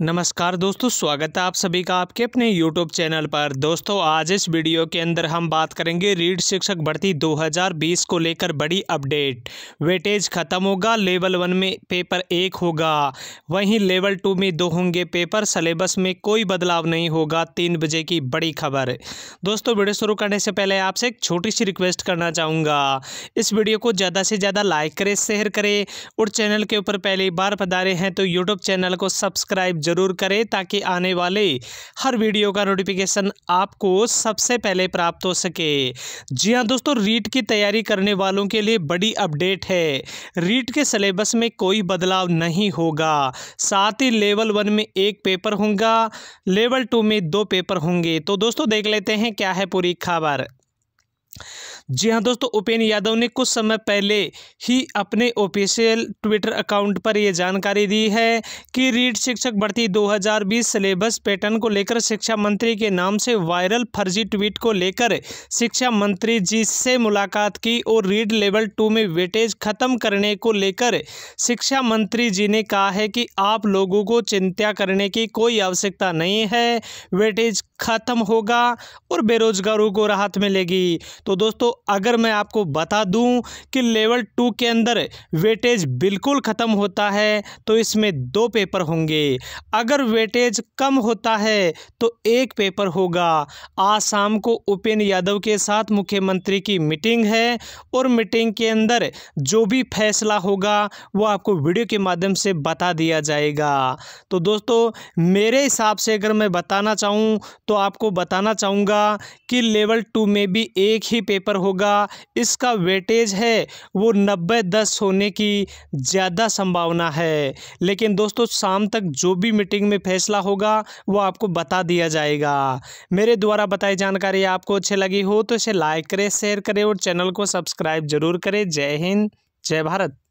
नमस्कार दोस्तों स्वागत है आप सभी का आपके अपने यूट्यूब चैनल पर दोस्तों आज इस वीडियो के अंदर हम बात करेंगे रीड शिक्षक भर्ती 2020 को लेकर बड़ी अपडेट वेटेज खत्म होगा लेवल वन में पेपर एक होगा वहीं लेवल टू में दो होंगे पेपर सलेबस में कोई बदलाव नहीं होगा तीन बजे की बड़ी खबर दोस्तों वीडियो शुरू करने से पहले आपसे एक छोटी सी रिक्वेस्ट करना चाहूँगा इस वीडियो को ज़्यादा से ज़्यादा लाइक करें शेयर करें और चैनल के ऊपर पहली बार पधारे हैं तो यूट्यूब चैनल को सब्सक्राइब ज़रूर करें ताकि आने वाले हर वीडियो का नोटिफिकेशन आपको सबसे पहले प्राप्त हो सके जी हाँ दोस्तों रीट की तैयारी करने वालों के लिए बड़ी अपडेट है रीट के सिलेबस में कोई बदलाव नहीं होगा साथ ही लेवल वन में एक पेपर होगा लेवल टू में दो पेपर होंगे तो दोस्तों देख लेते हैं क्या है पूरी खबर जी हाँ दोस्तों उपेन यादव ने कुछ समय पहले ही अपने ऑफिशियल ट्विटर अकाउंट पर यह जानकारी दी है कि रीड शिक्षक भर्ती 2020 सिलेबस पैटर्न को लेकर शिक्षा मंत्री के नाम से वायरल फर्जी ट्वीट को लेकर शिक्षा मंत्री जी से मुलाकात की और रीड लेवल टू में वेटेज खत्म करने को लेकर शिक्षा मंत्री जी ने कहा है कि आप लोगों को चिंता करने की कोई आवश्यकता नहीं है वेटेज खत्म होगा और बेरोजगारों को राहत मिलेगी तो दोस्तों अगर मैं आपको बता दूं कि लेवल टू के अंदर वेटेज बिल्कुल ख़त्म होता है तो इसमें दो पेपर होंगे अगर वेटेज कम होता है तो एक पेपर होगा आज शाम को उपेंद्र यादव के साथ मुख्यमंत्री की मीटिंग है और मीटिंग के अंदर जो भी फैसला होगा वो आपको वीडियो के माध्यम से बता दिया जाएगा तो दोस्तों मेरे हिसाब से अगर मैं बताना चाहूँ तो आपको बताना चाहूँगा कि लेवल टू में भी एक ही ही पेपर होगा इसका वेटेज है वो नब्बे दस होने की ज़्यादा संभावना है लेकिन दोस्तों शाम तक जो भी मीटिंग में फैसला होगा वो आपको बता दिया जाएगा मेरे द्वारा बताई जानकारी आपको अच्छी लगी हो तो इसे लाइक करें शेयर करें और चैनल को सब्सक्राइब जरूर करें जय हिंद जय भारत